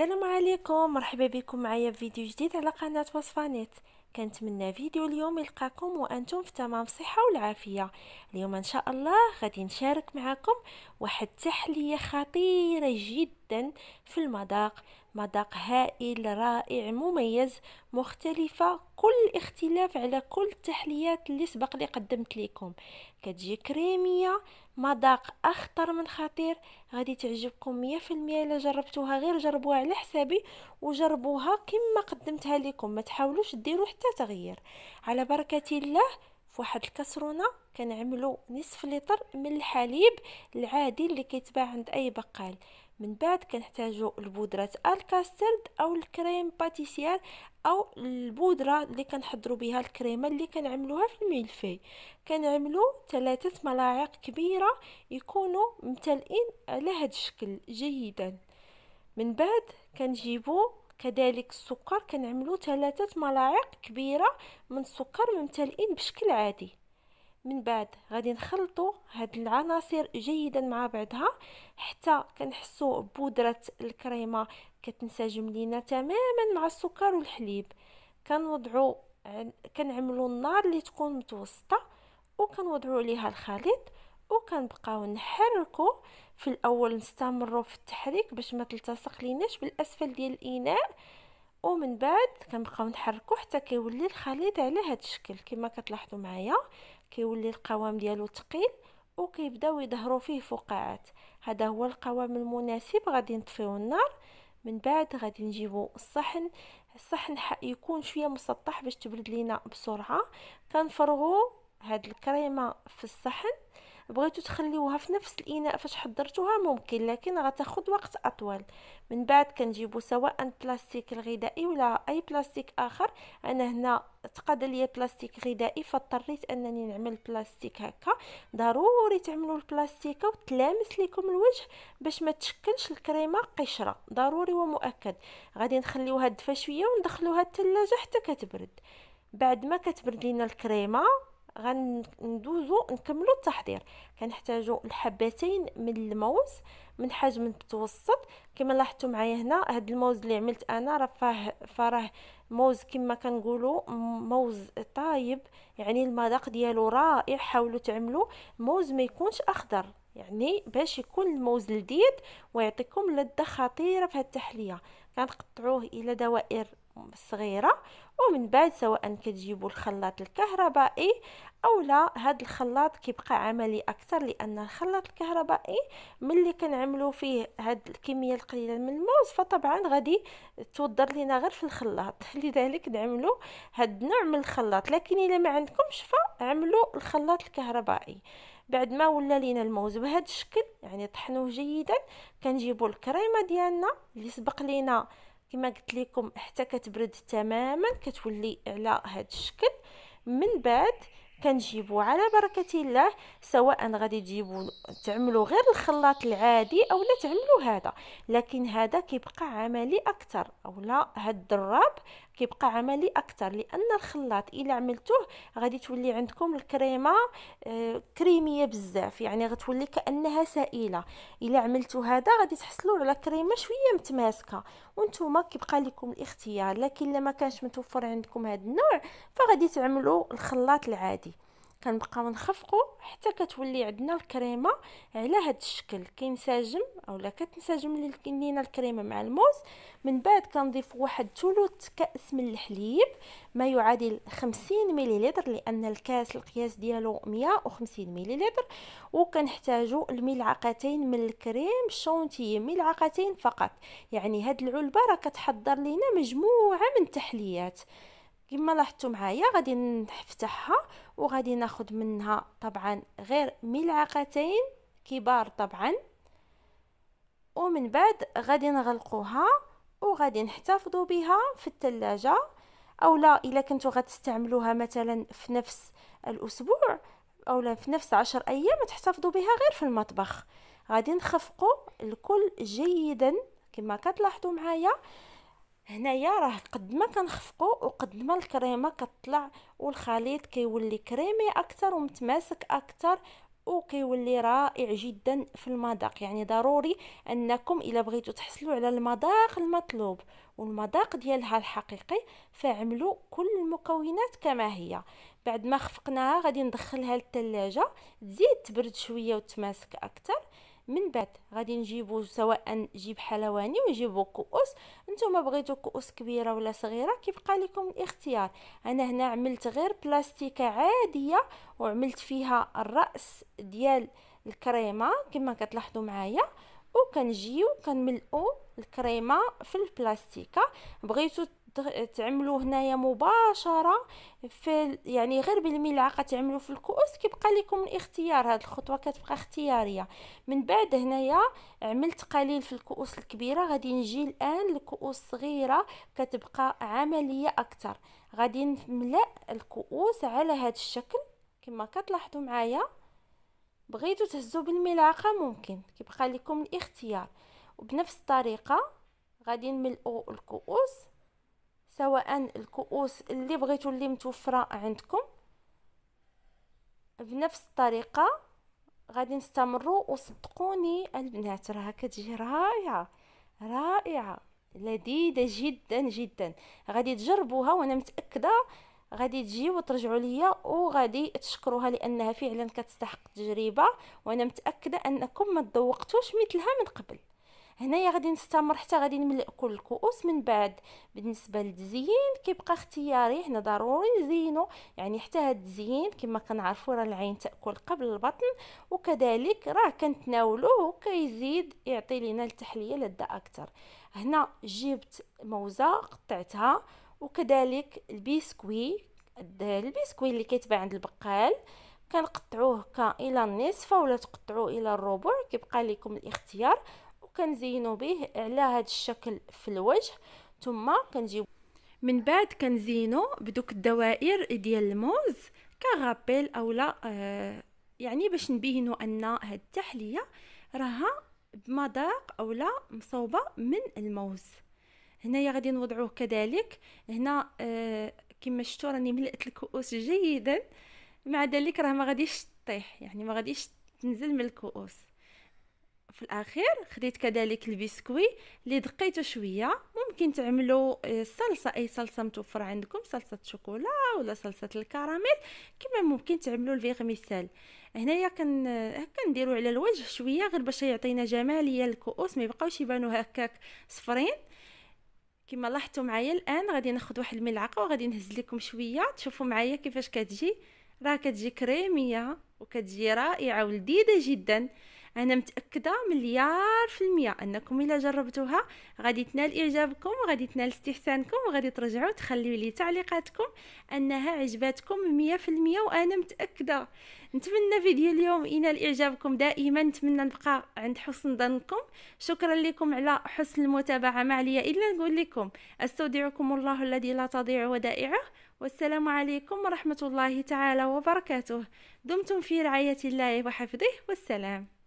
السلام عليكم مرحبا بكم معايا في فيديو جديد على قناة وصفة نت كنتمنى فيديو اليوم يلقاكم وانتم في تمام صحة والعافية اليوم ان شاء الله غادي نشارك معكم واحد تحلية خطيرة جدا في المذاق مذاق هائل رائع مميز مختلفة كل اختلاف على كل التحليات اللي سبق لي قدمت لكم كتجي كريمية مذاق اخطر من خطير غادي تعجبكم مية في المية الا جربتوها غير جربوها على حسابي وجربوها كما قدمتها لكم ما تحاولوش ديروا حتى تغيير على بركة الله فواحد الكسرونه كنعملو نصف لتر من الحليب العادي اللي كيتباع عند اي بقال من بعد كنحتاجو البودره الكاسترد او الكريم باتيسير او البودره اللي كنحضرو بها الكريمه اللي كنعملوها في الملفي كنعملو ثلاثه ملاعق كبيره يكونوا ممتلئين على هذا الشكل جيدا من بعد كنجيبو كذلك السكر كنعملو ثلاثه ملاعق كبيره من السكر ممتلئين بشكل عادي من بعد غادي نخلطوا هاد العناصر جيدا مع بعضها حتى كنحسوا بودره الكريمه كتنسجم لينا تماما مع السكر والحليب كنوضعوا كنعملوا النار اللي تكون متوسطه وكنوضعوا عليها الخليط وكنبقاو نحركو في الاول نستمروا في التحريك باش ما تلتصق ليناش بالاسفل ديال الاناء ومن بعد كنبقاو نحركو حتى كيولي الخليط على هذا الشكل كما كتلاحظوا معايا كيولي القوام ديالو ثقيل وكيبداو يظهروا فيه فقاعات هذا هو القوام المناسب غادي نطفيو النار من بعد غادي نجيبو الصحن الصحن يكون شويه مسطح باش تبرد لينا بسرعه كنفرغو هاد الكريمه في الصحن بغيتو تخليوها في نفس الاناء فاش حضرتوها ممكن لكن غتاخد وقت اطول من بعد كنجيبو سواء بلاستيك الغذائي ولا اي بلاستيك اخر انا هنا تقاد ليا بلاستيك غذائي فاضطريت انني نعمل بلاستيك هكا ضروري تعملوا البلاستيكه وتلامس لكم الوجه باش ما تشكلش الكريمه قشره ضروري ومؤكد غادي نخليوها تدفى شويه وندخلوها الثلاجه حتى كتبرد بعد ما كتبرد لينا الكريمه غندوزو نكملو التحضير كنحتاجو الحبتين من الموز من حجم متوسط كما لاحظتوا معايا هنا هاد الموز اللي عملت انا راه فراه موز كما كنقولوا موز طايب يعني المذاق ديالو رائع حاولوا تعملوا موز ما يكونش اخضر يعني باش يكون الموز لذيذ ويعطيكم لذه خطيره في هاد التحليه كنقطعوه الى دوائر صغيره ومن بعد سواء كتجيبوا الخلاط الكهربائي او لا هذا الخلاط كيبقى عملي اكثر لان الخلاط الكهربائي ملي كنعملو فيه هاد الكميه القليله من الموز فطبعا غادي تودر لينا غير في الخلاط لذلك نعملو هاد النوع من الخلاط لكن الا ما عندكمش فعملوا الخلاط الكهربائي بعد ما ولا لينا الموز بهذا الشكل يعني طحنوه جيدا كنجيبوا الكريمه ديالنا اللي سبق لينا كما قلت لكم حتى كتبرد تماما كتولي على هذا الشكل من بعد كنجيبو على بركه الله سواء غادي تجيبو تعملوا غير الخلاط العادي اولا تعملوا هذا لكن هذا كيبقى عملي اكثر اولا هاد الضراب كيبقى عملي اكثر لان الخلاط الا عملتوه غادي تولي عندكم الكريمه آه، كريميه بزاف يعني غتولي كانها سائله الا عملتو هذا غادي تحصلوا على كريمه شويه متماسكه وانتم كيبقى لكم الاختيار لكن لما كانش متوفر عندكم هذا النوع فغادي تعملوا الخلاط العادي كنبقاو نخفقو حتى كتولي عندنا الكريمه على هذا الشكل كينسجم اولا كتنسجم لينا الكريمه مع الموز من بعد كنضيف واحد ثلث كاس من الحليب ما يعادل 50 مليلتر لان الكاس القياس ديالو 150 مليلتر وكنحتاجو الملعقتين من الكريم شونتي ملعقتين فقط يعني هاد العلبه راه كتحضر لينا مجموعه من التحليات كما لاحظتوا معايا غادي نفتحها وغادي ناخد منها طبعا غير ملعقتين كبار طبعا ومن بعد غادي نغلقوها وغادي نحتفظوا بها في او اولا الا كنتو غتستعملوها مثلا في نفس الاسبوع اولا في نفس عشر ايام تحتفظوا بها غير في المطبخ غادي نخفقوا الكل جيدا كما كتلاحظوا معايا هنايا راه قد ما كنخفقوا وقد ما الكريمه كتطلع والخليط كيولي كريمي اكثر ومتماسك اكثر وكيولي رائع جدا في المذاق يعني ضروري انكم الا بغيتو تحصلوا على المذاق المطلوب والمذاق ديالها الحقيقي فعملوا كل المكونات كما هي بعد ما خفقناها غادي ندخلها للثلاجه تزيد تبرد شويه وتماسك اكثر من بعد غادي نجيبو سواء جيب حلواني ونجيبو كؤوس نتوما بغيتو كؤوس كبيره ولا صغيره كيبقى لكم الاختيار انا هنا عملت غير بلاستيكه عاديه وعملت فيها الراس ديال الكريمه كما كتلاحظوا معايا وكنجيو كنملؤوا الكريمه في البلاستيكه بغيتو تعملوا هنايا مباشره في يعني غير بالملعقه تعملوا في الكؤوس كيبقى لكم الاختيار هاد الخطوه كتبقى اختياريه من بعد هنايا عملت قليل في الكؤوس الكبيره غادي نجي الان لكؤوس صغيره كتبقى عمليه اكثر غادي نملا الكؤوس على هاد الشكل كما كتلاحظوا معايا بغيتو تهزوا بالملعقه ممكن كيبقى لكم الاختيار وبنفس الطريقه غادي نملؤوا الكؤوس سواء الكؤوس اللي بغيتو اللي متوفره عندكم بنفس الطريقه غادي نستمروا وصدقوني البنات راه كتجي رائعه رائعه لذيذه جدا جدا غادي تجربوها وانا متاكده غادي تجي وترجعوا ليا وغادي تشكروها لانها فعلا كتستحق التجربه وانا متاكده انكم ما تذوقتوش مثلها من قبل هنايا غادي نستمر حتى غادي نملأ كل الكؤوس من بعد بالنسبه للتزيين كيبقى اختياري هنا ضروري نزينو يعني حتى هاد التزيين كما كنعرفوا راه العين تاكل قبل البطن وكذلك راه كنتناولوه وكيزيد يعطي لينا التحليه لذه اكثر هنا جبت موزه قطعتها وكذلك البيسكوي البيسكوي اللي كيتباع عند البقال كنقطعوه كا الى النصف ولا تقطعوه الى الربع كيبقى لكم الاختيار كنزينو به على هذا الشكل في الوجه ثم كنجيو من بعد كنزينو بدوك الدوائر ديال الموز كغابيل اولا آه يعني باش نبينو ان هاد التحليه راها بمذاق اولا مصوبه من الموز هنايا غادي نوضعوه كذلك هنا آه كما شفتوا راني ملأت الكؤوس جيدا مع ذلك راه ما غاديش طيح يعني ما غاديش تنزل من الكؤوس في الاخير خديت كذلك البسكوي اللي دقيته شويه ممكن تعملوا آه، صلصه اي صلصه متوفره عندكم صلصه شوكولا ولا صلصه الكراميل كما ممكن تعملوا الفيغميسال هنايا كن آه، كنديروا على الوجه شويه غير باش يعطينا جماليه الكؤوس ما يبقاوش يبانوا هكاك صفرين كما لاحظتوا معايا الان غادي ناخذ واحد الملعقه وغادي نهز لكم شويه تشوفوا معايا كيفاش كتجي راه كتجي كريميه وكتجي رائعه ولذيذه جدا انا متاكده مليار في المية انكم الا جربتوها غادي تنال اعجابكم وغادي تنال استحسانكم وغادي ترجعوا تخليوا لي تعليقاتكم انها عجباتكم المئة وانا متاكده نتمنى فيديو اليوم ينال اعجابكم دائما نتمنى نبقى عند حسن ظنكم شكرا لكم على حسن المتابعه ما عليا الا نقول لكم استودعكم الله الذي لا تضيع ودائعه والسلام عليكم ورحمه الله تعالى وبركاته دمتم في رعايه الله وحفظه والسلام